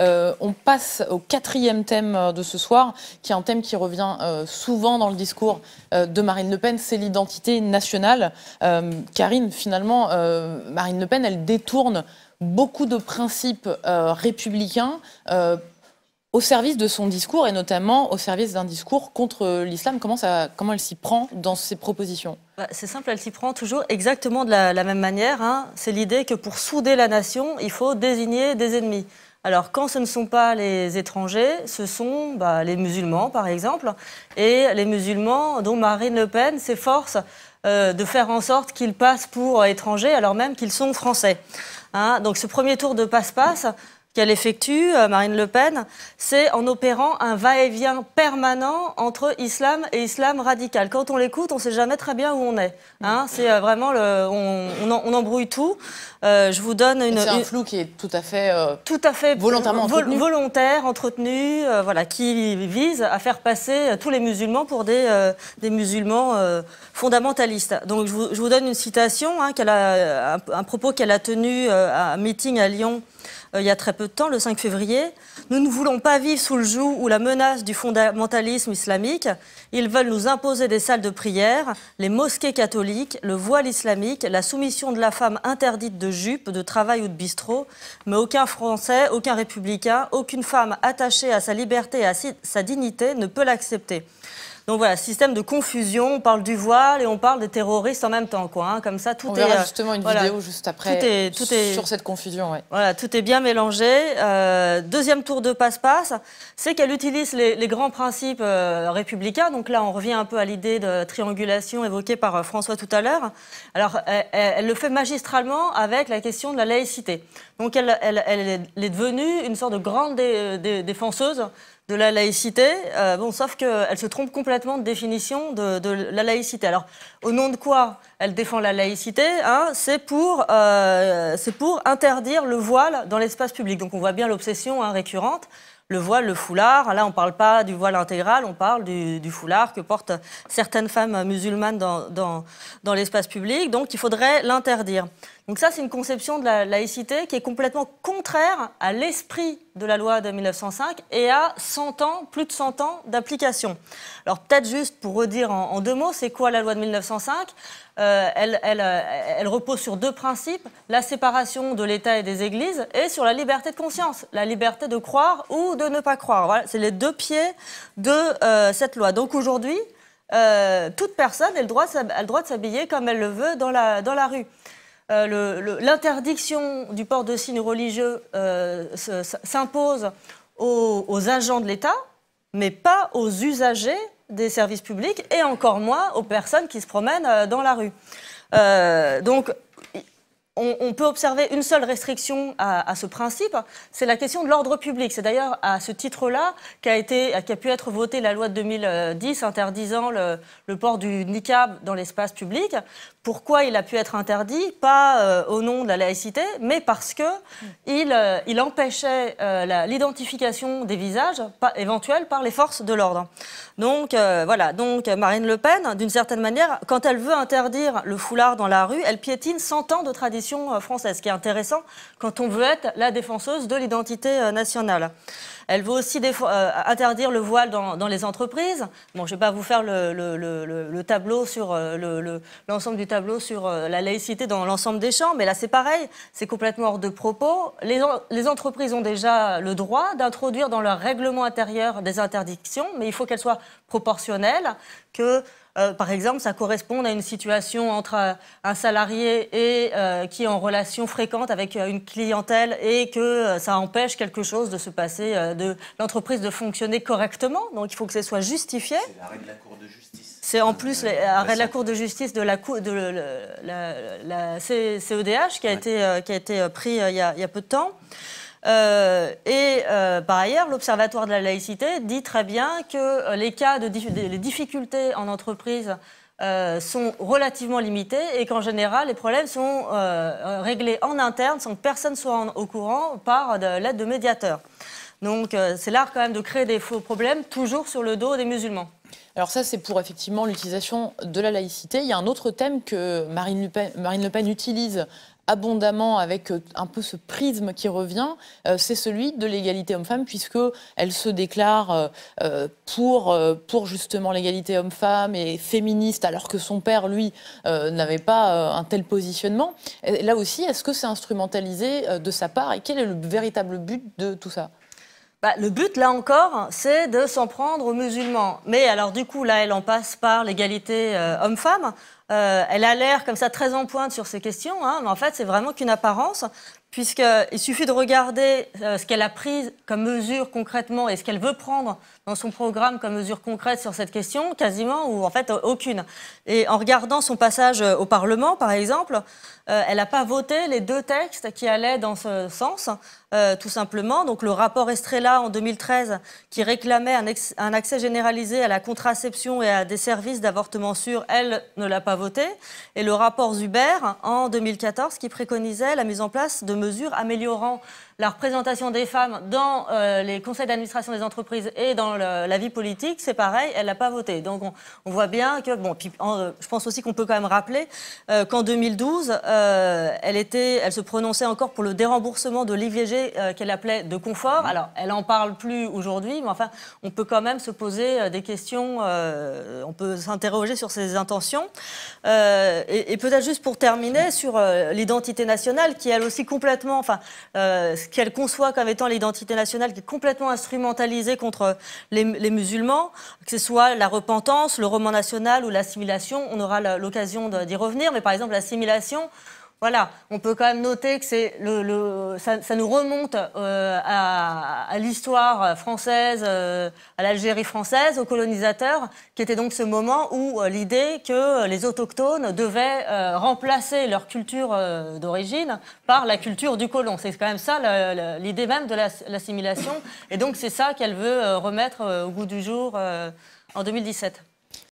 Euh, on passe au quatrième thème euh, de ce soir, qui est un thème qui revient euh, souvent dans le discours de Marine Le Pen, c'est l'identité nationale. Karine, finalement, Marine Le Pen, elle détourne beaucoup de principes républicains au service de son discours et notamment au service d'un discours contre l'islam. Comment, elle s'y prend dans ses propositions bah, C'est simple, elle s'y prend toujours exactement de la, même manière. Hein. C'est l'idée que pour souder la nation, il faut désigner des ennemis. Alors, quand ce ne sont pas les étrangers, ce sont bah, les musulmans, par exemple, et les musulmans dont Marine Le Pen s'efforce euh, de faire en sorte qu'ils passent pour étrangers alors même qu'ils sont français. Hein, donc, ce premier tour de passe-passe qu'elle effectue, euh, Marine Le Pen, c'est en opérant un va-et-vient permanent entre islam et islam radical. Quand on l'écoute, on ne sait jamais très bien où on est. Hein. Mm. c'est euh, vraiment le, on, embrouille tout. Euh, je vous donne une. C'est un flou qui est tout à fait. tout à fait volontairement entretenu. volontaire, entretenu, voilà, qui vise à faire passer tous les musulmans pour des, des musulmans fondamentalistes. Donc je vous, donne une citation, hein, a, un, propos qu'elle a tenu à un meeting à Lyon. Euh, il y a très peu de temps, le 5 février. Nous ne voulons pas vivre sous le joug ou la menace du fondamentalisme islamique. Ils veulent nous imposer des salles de prière, les mosquées catholiques, le voile islamique, la soumission de la femme interdite de jupe, de travail ou de bistrot. Mais aucun Français, aucun républicain, aucune femme attachée à sa liberté et à sa dignité ne peut l'accepter. Donc voilà, système de confusion, on parle du voile et on parle des terroristes en même temps, quoi. Hein. comme ça, tout on est. Euh, justement une vidéo juste après tout est, sur cette confusion, Voilà, tout est bien mélangé. Euh, deuxième tour de passe-passe, c'est qu'elle utilise les, grands principes euh, républicains. Donc là, on revient un peu à l'idée de triangulation évoquée par François tout à l'heure. Alors, elle, le fait magistralement avec la question de la laïcité. Donc elle, est devenue une sorte de grande défenseuse de la laïcité, euh, bon, sauf qu'elle se trompe complètement de définition de, la laïcité. Alors, au nom de quoi elle défend la laïcité hein, C'est pour, euh, pour interdire le voile dans l'espace public. Donc, on voit bien l'obsession hein, récurrente le voile, le foulard. Là, on ne parle pas du voile intégral, on parle du, foulard que portent certaines femmes musulmanes dans, dans l'espace public. Donc, il faudrait l'interdire. Donc ça, c'est une conception de la laïcité qui est complètement contraire à l'esprit de la loi de 1905 et à 100 ans, plus de 100 ans d'application. Alors peut-être juste pour redire en, deux mots, c'est quoi la loi de 1905 euh, elle, euh, elle, repose sur deux principes, la séparation de l'État et des Églises et sur la liberté de conscience, la liberté de croire ou de ne pas croire. Voilà, c'est les deux pieds de euh, cette loi. Donc aujourd'hui, toute personne a le droit, droit de s'habiller comme elle le veut dans la, dans la rue. Euh, l'interdiction du port de signes religieux euh, s'impose aux, agents de l'État, mais pas aux usagers des services publics et encore moins aux personnes qui se promènent euh, dans la rue. donc, on, peut observer une seule restriction à, ce principe, c'est la question de l'ordre public. C'est d'ailleurs à ce titre-là qu'a pu être votée la loi de 2010 interdisant le, le port du niqab dans l'espace public, pourquoi il a pu être interdit, pas euh, au nom de la laïcité, mais parce que il, euh, il, empêchait euh, l'identification des visages éventuels par les forces de l'ordre. Donc voilà, donc Marine Le Pen, d'une certaine manière, quand elle veut interdire le foulard dans la rue, elle piétine 100 ans de tradition française, ce qui est intéressant quand on veut être la défenseuse de l'identité nationale. Elle veut aussi euh, interdire le voile dans, les entreprises. Bon, je ne vais pas vous faire le, euh, l'ensemble du tableau sur euh, la laïcité dans l'ensemble des champs, mais là c'est pareil, c'est complètement hors de propos. les entreprises ont déjà le droit d'introduire dans leur règlement intérieur des interdictions, mais il faut qu'elles soient proportionnelles que, euh, par exemple, ça corresponde à une situation entre euh, un salarié et, euh, qui est en relation fréquente avec une clientèle et que ça empêche quelque chose de se passer, de l'entreprise de fonctionner correctement. Donc il faut que ce soit justifié. C'est l'arrêt de la Cour de justice. C'est en plus l'arrêt de la Cour de justice de la, de la, CEDH qui a, été, qui a été pris il il, y a, peu de temps. Euh, et euh, par ailleurs, l'Observatoire de la laïcité dit très bien que euh, les cas de les difficultés en entreprise sont relativement limités et qu'en général, les problèmes sont réglés en interne sans que personne soit au courant par l'aide de médiateurs. Donc c'est l'art quand même de créer des faux problèmes toujours sur le dos des musulmans. Alors ça, c'est pour effectivement l'utilisation de la laïcité. Il y a un autre thème que Marine Marine le Pen utilise abondamment avec euh, un peu ce prisme qui revient, euh, c'est celui de l'égalité homme-femme, puisque elle se déclare euh, pour, pour justement l'égalité homme-femme et féministe, alors que son père, lui, n'avait pas un tel positionnement. là aussi, est-ce que c'est instrumentalisé de sa part et quel est le véritable but de tout ça bah, le but, là encore, c'est de s'en prendre aux musulmans. Mais alors, du coup, là, elle en passe par l'égalité euh, homme-femme. Euh, elle a l'air comme ça très en pointe sur ces questions, hein, mais en fait, c'est vraiment qu'une apparence, puisqu'il suffit de regarder euh, ce qu'elle a pris comme mesure concrètement et ce qu'elle veut prendre dans son programme comme mesure concrète sur cette question, quasiment, ou en fait euh, aucune. Et en regardant son passage euh, au Parlement, par exemple, elle n'a pas voté les deux textes qui allaient dans ce sens, tout simplement. Donc le rapport Estrella en 2013, qui réclamait un, accès généralisé à la contraception et à des services d'avortement sûr, elle ne l'a pas voté. Et le rapport Zuber en 2014, qui préconisait la mise en place de mesures améliorant la représentation des femmes dans euh, les conseils d'administration des entreprises et dans la vie politique, c'est pareil, elle n'a pas voté. Donc on, voit bien que, bon, puis, euh, je pense aussi qu'on peut quand même rappeler euh, qu'en 2012, elle, se prononçait encore pour le déremboursement de l'IVG qu'elle appelait de confort. Alors elle n'en parle plus aujourd'hui, mais enfin, on peut quand même se poser des questions, on peut s'interroger sur ses intentions. et, peut-être juste pour terminer sur l'identité nationale qui, elle aussi, complètement, enfin, qu'elle conçoit comme étant l'identité nationale qui est complètement instrumentalisée contre les, les, musulmans, que ce soit la repentance, le roman national ou l'assimilation. On aura l'occasion d'y revenir, mais par exemple l'assimilation, voilà, on peut quand même noter que c'est le, ça, nous remonte euh, à, l'histoire française, euh, à l'Algérie française, aux colonisateurs, qui était donc ce moment où euh, l'idée que les autochtones devaient remplacer leur culture d'origine par la culture du colon. C'est quand même ça l'idée même de l'assimilation, et donc c'est ça qu'elle veut remettre au goût du jour en 2017.